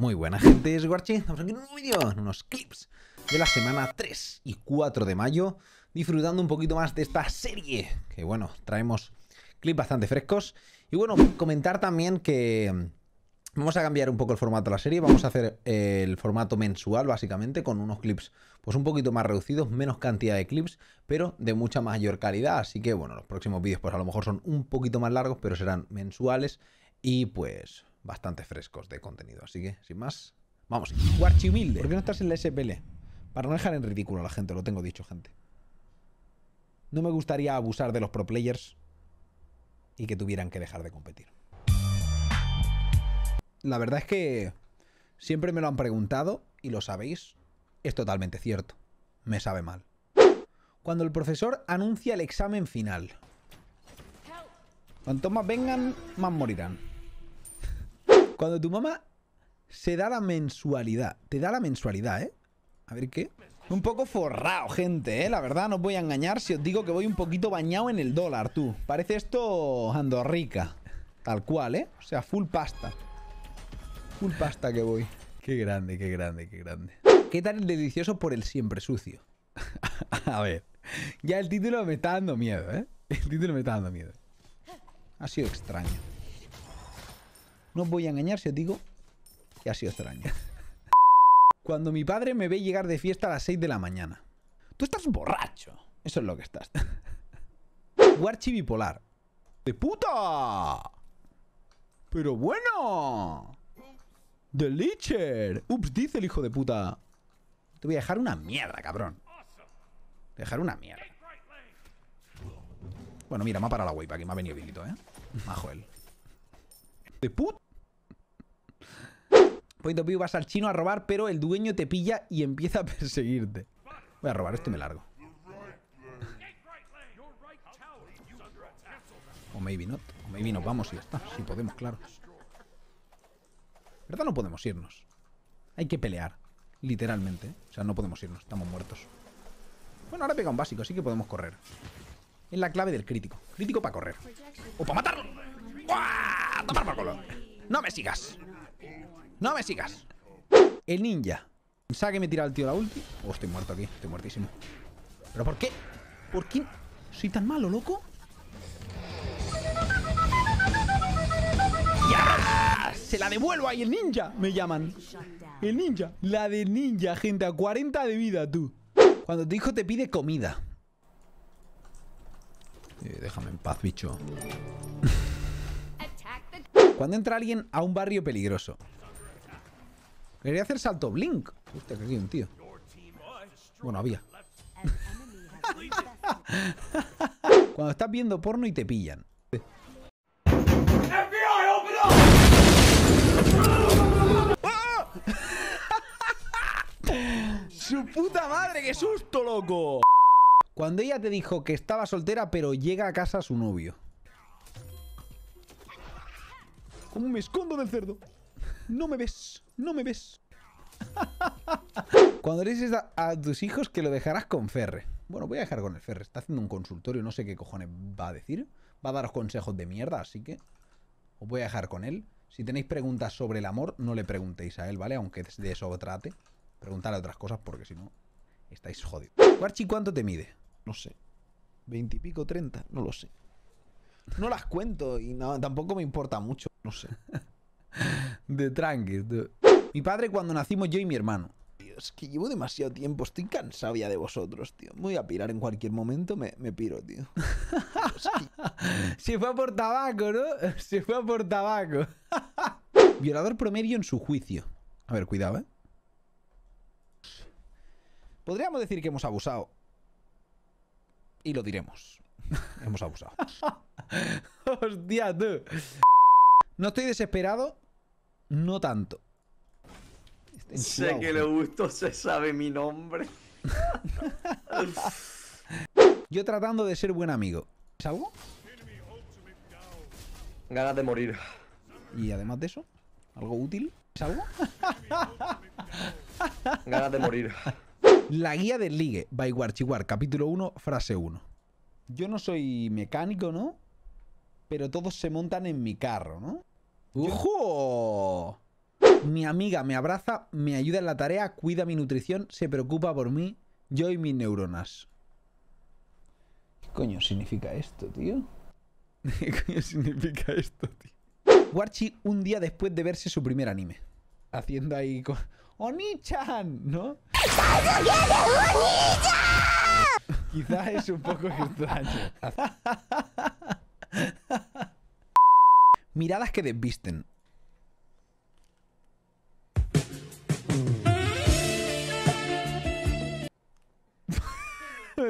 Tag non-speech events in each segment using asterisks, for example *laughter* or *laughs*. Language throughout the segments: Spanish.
Muy buena gente, es Guarchi, estamos aquí en un nuevo vídeo, en unos clips de la semana 3 y 4 de mayo, disfrutando un poquito más de esta serie, que bueno, traemos clips bastante frescos. Y bueno, comentar también que mm, vamos a cambiar un poco el formato de la serie, vamos a hacer eh, el formato mensual básicamente, con unos clips pues un poquito más reducidos, menos cantidad de clips, pero de mucha mayor calidad, así que bueno, los próximos vídeos pues a lo mejor son un poquito más largos, pero serán mensuales y pues bastante frescos de contenido. Así que, sin más, vamos. humilde. ¿Por qué no estás en la SPL? Para no dejar en ridículo a la gente, lo tengo dicho, gente. No me gustaría abusar de los pro players y que tuvieran que dejar de competir. La verdad es que siempre me lo han preguntado y lo sabéis, es totalmente cierto. Me sabe mal. Cuando el profesor anuncia el examen final. Cuanto más vengan, más morirán. Cuando tu mamá se da la mensualidad. Te da la mensualidad, ¿eh? A ver qué. Un poco forrado, gente, ¿eh? La verdad, no os voy a engañar si os digo que voy un poquito bañado en el dólar, tú. Parece esto andorrica. Tal cual, ¿eh? O sea, full pasta. Full pasta que voy. Qué grande, qué grande, qué grande. ¿Qué tal el delicioso por el siempre sucio? *laughs* a ver. Ya el título me está dando miedo, ¿eh? El título me está dando miedo. Ha sido extraño. No os voy a engañar si os digo que ha sido extraño. *laughs* Cuando mi padre me ve llegar de fiesta a las 6 de la mañana. Tú estás borracho. Eso es lo que estás. Warchi *laughs* bipolar. ¡De puta! ¡Pero bueno! ¡The Ups, dice el hijo de puta. Te voy a dejar una mierda, cabrón. Te dejar una mierda. Bueno, mira, me ha parado la wave aquí. Me ha venido bilito, ¿eh? Majo él de Point of view vas al chino a robar, pero el dueño te pilla y empieza a perseguirte. Voy a robar esto me largo. O maybe not. O maybe nos vamos y ya está. Si podemos, claro. ¿Verdad? No podemos irnos. Hay que pelear. Literalmente. O sea, no podemos irnos. Estamos muertos. Bueno, ahora pega un básico, así que podemos correr. Es la clave del crítico. Crítico para correr. O para matarlo. ¡Guau! ¡No me sigas! ¡No me sigas! El ninja. ¿Sabe que me tira el tío la ulti? Oh, estoy muerto aquí. Estoy muertísimo. ¿Pero por qué? ¿Por qué soy tan malo, loco? ¡Ya! ¡Se la devuelvo ahí el ninja! Me llaman. El ninja. La de ninja, gente. A 40 de vida, tú. Cuando tu hijo te pide comida. Eh, déjame en paz, bicho. Cuando entra alguien a un barrio peligroso. Quería hacer salto blink. Hostia, que aquí un tío. Bueno, había. *laughs* Cuando estás viendo porno y te pillan. *laughs* ¡Su puta madre! ¡Qué susto, loco! Cuando ella te dijo que estaba soltera pero llega a casa su novio. Como me escondo del cerdo? No me ves, no me ves. *laughs* Cuando le dices a, tus hijos que lo dejarás con Ferre. Bueno, voy a dejar con el Ferre. Está haciendo un consultorio, no sé qué cojones va a decir. Va a daros consejos de mierda, así que os voy a dejar con él. Si tenéis preguntas sobre el amor, no le preguntéis a él, ¿vale? Aunque de eso trate. Preguntadle otras cosas porque si no, estáis jodidos. Guarchi, ¿cuánto te mide? No sé. ¿20 y pico, 30? No lo sé no las cuento y tampoco me importa mucho, no sé. *laughs* de tranqui, Mi padre cuando nacimos yo y mi hermano. Dios, que llevo demasiado tiempo, estoy cansado ya de vosotros, tío. voy a pirar en cualquier momento, me, piro, tío. *laughs* Se fue por tabaco, ¿no? *laughs* Se fue por tabaco. Violador promedio en su juicio. A ver, cuidado, ¿eh? Podríamos decir que hemos abusado. Y lo diremos. Hemos abusado. *laughs* Hostia, tú. No estoy desesperado, no tanto. Este, sé que le ¿eh? gustó, se sabe mi nombre. *laughs* Yo tratando de ser buen amigo. ¿Es algo? Ganas de morir. ¿Y además de eso? ¿Algo útil? ¿Es algo? Ganas de morir. La guía del ligue, by Warchiwar, capítulo 1, frase 1. Yo no soy mecánico, ¿no? Pero todos se montan en mi carro, ¿no? ¡Ujo! Mi amiga me abraza, me ayuda en la tarea, cuida mi nutrición, se preocupa por mí, yo y mis neuronas. ¿Qué coño significa esto, tío? *laughs* ¿Qué coño significa esto, tío? Warchi un día después de verse su primer anime. Haciendo ahí... Con... ¡Onichan! ¿No? Quizás es un poco extraño. Miradas que desvisten. *laughs*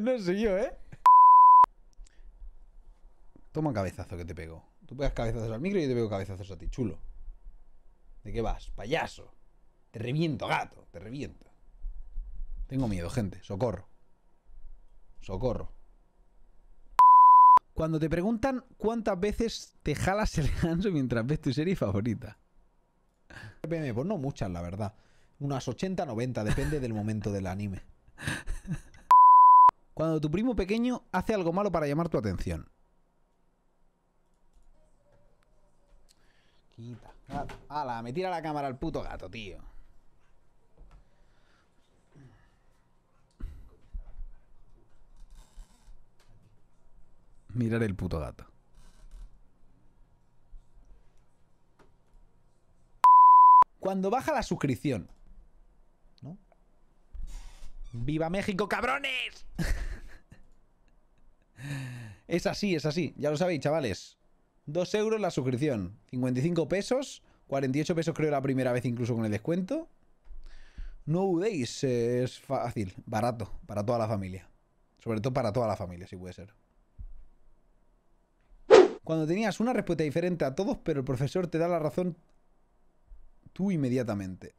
no sé yo, ¿eh? Toma cabezazo que te pego. Tú pegas cabezazos al micro y yo te pego cabezazos a ti. Chulo. ¿De qué vas? Payaso. Te reviento, gato. Te reviento. Tengo miedo, gente. Socorro. Socorro. Cuando te preguntan cuántas veces te jalas el ganso mientras ves tu serie favorita. Pues no muchas, la verdad. Unas 80, 90, depende del momento del anime. Cuando tu primo pequeño hace algo malo para llamar tu atención. Quita. Ala, me tira la cámara al puto gato, tío. mirar el puto gato. Cuando baja la suscripción. ¿No? ¡Viva México, cabrones! *laughs* es así, es así. Ya lo sabéis, chavales. Dos euros la suscripción. 55 pesos. 48 pesos creo la primera vez incluso con el descuento. No dudéis, es fácil, barato, para toda la familia. Sobre todo para toda la familia, si puede ser. Cuando tenías una respuesta diferente a todos, pero el profesor te da la razón tú inmediatamente.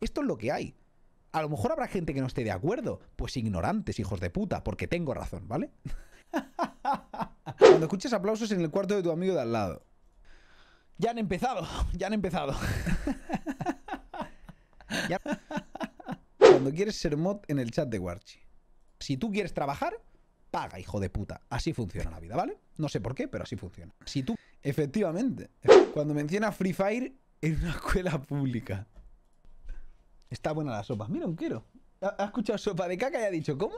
Esto es lo que hay. A lo mejor habrá gente que no esté de acuerdo. Pues ignorantes, hijos de puta, porque tengo razón, ¿vale? *laughs* Cuando escuchas aplausos en el cuarto de tu amigo de al lado. Ya han empezado, *laughs* ya han empezado. *laughs* Cuando quieres ser mod en el chat de Warchi. Si tú quieres trabajar, paga, hijo de puta. Así funciona la vida, ¿vale? No sé por qué, pero así funciona. Si tú, efectivamente, cuando menciona Free Fire en una escuela pública. Está buena la sopa. Mira, un quiero. Ha, escuchado sopa de caca y ha dicho, ¿cómo?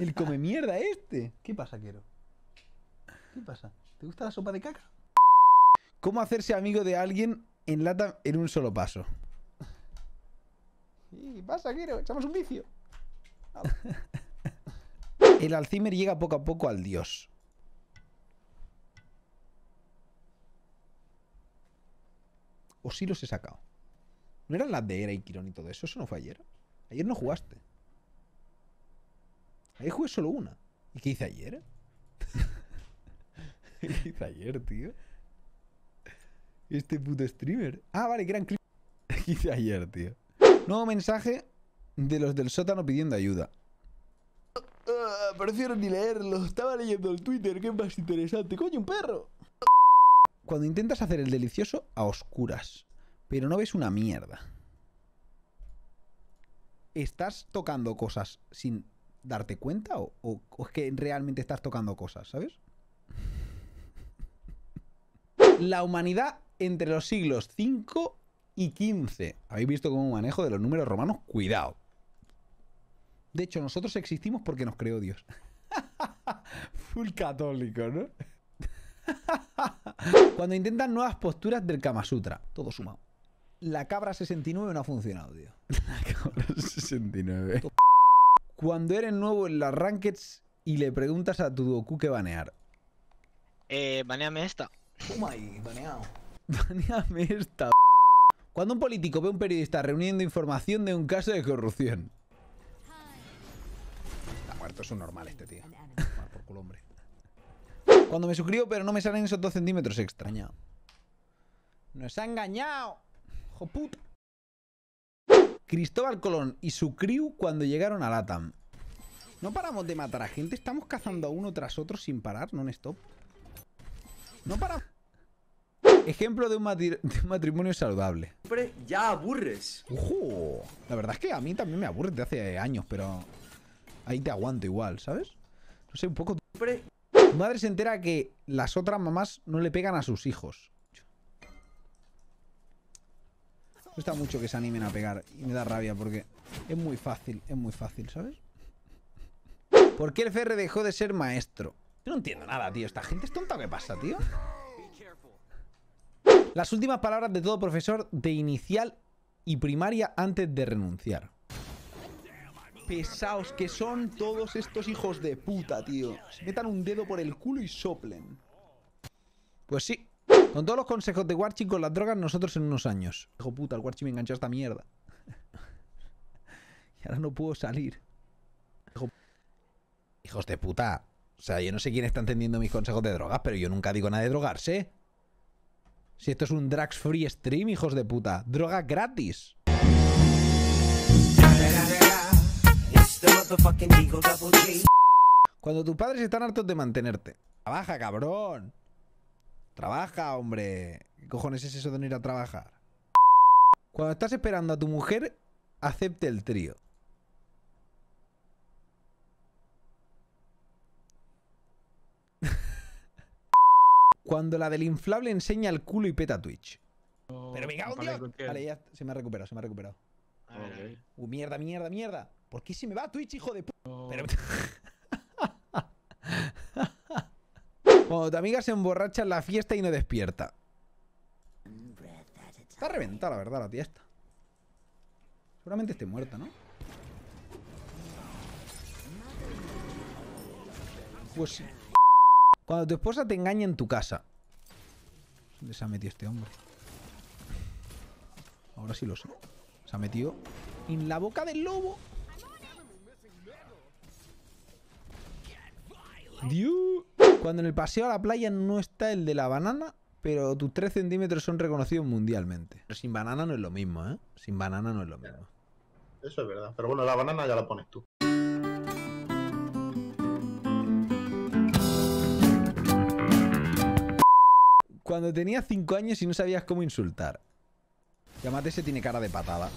El come mierda este. ¿Qué pasa, quiero? ¿Qué pasa? ¿Te gusta la sopa de caca? ¿Cómo hacerse amigo de alguien en lata en un solo paso? ¿Qué pasa, quiero? Echamos un vicio. *laughs* El Alzheimer llega poco a poco al dios. O si los he sacado. ¿No eran las de Era y Quirón y todo eso? ¿Eso no fue ayer? Ayer no jugaste. Ayer jugué solo una. ¿Y qué hice ayer? *laughs* ¿Qué hice ayer, tío? Este puto streamer. Ah, vale, que eran clips. *laughs* ¿Qué hice ayer, tío? Nuevo mensaje de los del sótano pidiendo ayuda aparecieron ni leerlo. Estaba leyendo el Twitter, que más interesante. ¡Coño, un perro! Cuando intentas hacer el delicioso a oscuras, pero no ves una mierda. ¿Estás tocando cosas sin darte cuenta o, es que realmente estás tocando cosas, ¿sabes? La humanidad entre los siglos 5 y 15. Habéis visto cómo manejo de los números romanos, cuidado. De hecho, nosotros existimos porque nos creó Dios. *laughs* Full católico, ¿no? *laughs* Cuando intentan nuevas posturas del Kama Sutra, todo sumado. La cabra 69 no ha funcionado, tío. *laughs* La cabra 69. Cuando eres nuevo en las rankeds y le preguntas a tu Goku qué banear. Eh, baneame esta. Toma ahí, baneado. Baneame esta. Cuando un político ve a un periodista reuniendo información de un caso de corrupción. Esto es un normal este tío. por culo, Cuando me suscribo, pero no me salen esos dos centímetros, Extraño. ¡Nos ha engañado! Cristóbal Colón y su criu cuando llegaron a Latam. No paramos de matar a gente, estamos cazando a uno tras otro sin parar, non-stop. No paramos. Ejemplo *laughs* de un, matrimonio saludable. ya aburres. La verdad es que a mí también me aburre de hace años, pero ahí te aguanto igual, ¿sabes? No sé, un poco... Tu madre se entera que las otras mamás no le pegan a sus hijos. Me gusta mucho que se animen a pegar y me da rabia porque es muy fácil, es muy fácil, ¿sabes? ¿Por qué el ferre dejó de ser maestro? Yo no entiendo nada, tío. ¿Esta gente es tonta o qué pasa, tío? Las últimas palabras de todo profesor de inicial y primaria antes de renunciar pesados que son todos estos hijos de puta, tío. Se metan un dedo por el culo y soplen. Pues sí. Con todos los consejos de Warchi con las drogas, nosotros en unos años. Hijo puta, el Warchi me enganchó a esta mierda. *laughs* y ahora no puedo salir. Hijos de puta. O sea, yo no sé quién está entendiendo mis consejos de drogas, pero yo nunca digo nada de drogarse. Si esto es un Drugs Free Stream, hijos de puta. Droga gratis. Cuando tus padres están hartos de mantenerte. Trabaja, cabrón. Trabaja, hombre. ¿Qué cojones es eso de no ir a trabajar? Cuando estás esperando a tu mujer, acepte el trío. *laughs* Cuando la del inflable enseña el culo y peta Twitch. Oh, Pero me cago, Dios. Vale, ya se me ha recuperado, se me ha recuperado. Uh, mierda, mierda, mierda. ¿Por qué me va Twitch, hijo de p Pero... *laughs* Cuando tu amiga se emborracha en la fiesta y no despierta. Está reventada, la verdad, la tía Seguramente esté muerta, ¿no? Pues sí. Cuando tu esposa te engaña en tu casa. ¿Dónde se ha metido este hombre? Ahora sí lo sé. Se ha metido en la boca del lobo. Cuando en el paseo a la playa no está el de la banana, pero tus 3 centímetros son reconocidos mundialmente. sin banana no es lo mismo, ¿eh? Sin banana no es lo mismo. Eso es verdad. Pero bueno, la banana ya la pones tú. Cuando tenías 5 años y no sabías cómo insultar. Llamate se tiene cara de patada.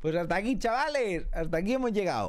Pues hasta aquí, chavales. Hasta aquí hemos llegado.